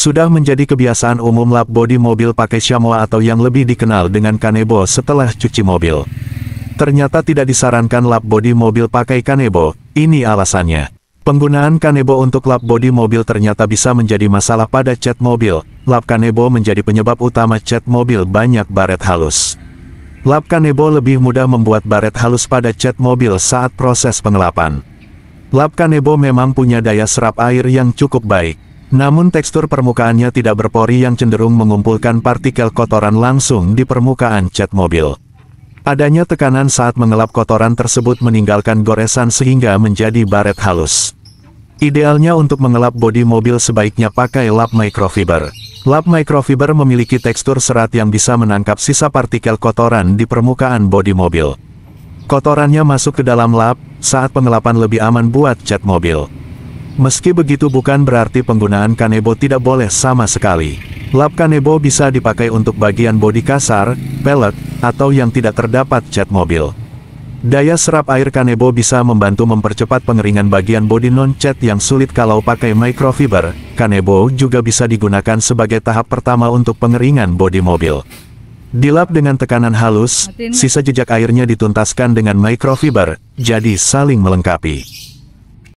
Sudah menjadi kebiasaan umum lap bodi mobil pakai Shamoa atau yang lebih dikenal dengan kanebo setelah cuci mobil. Ternyata tidak disarankan lap bodi mobil pakai kanebo, ini alasannya. Penggunaan kanebo untuk lap bodi mobil ternyata bisa menjadi masalah pada cat mobil. Lap kanebo menjadi penyebab utama cat mobil banyak baret halus. Lap kanebo lebih mudah membuat baret halus pada cat mobil saat proses pengelapan. Lap kanebo memang punya daya serap air yang cukup baik. Namun tekstur permukaannya tidak berpori yang cenderung mengumpulkan partikel kotoran langsung di permukaan cat mobil. Adanya tekanan saat mengelap kotoran tersebut meninggalkan goresan sehingga menjadi baret halus. Idealnya untuk mengelap bodi mobil sebaiknya pakai lap microfiber. Lap microfiber memiliki tekstur serat yang bisa menangkap sisa partikel kotoran di permukaan bodi mobil. Kotorannya masuk ke dalam lap, saat pengelapan lebih aman buat cat mobil. Meski begitu bukan berarti penggunaan kanebo tidak boleh sama sekali. Lap kanebo bisa dipakai untuk bagian bodi kasar, pelek, atau yang tidak terdapat cat mobil. Daya serap air kanebo bisa membantu mempercepat pengeringan bagian bodi non-cat yang sulit kalau pakai microfiber. Kanebo juga bisa digunakan sebagai tahap pertama untuk pengeringan bodi mobil. Dilap dengan tekanan halus, sisa jejak airnya dituntaskan dengan microfiber, jadi saling melengkapi.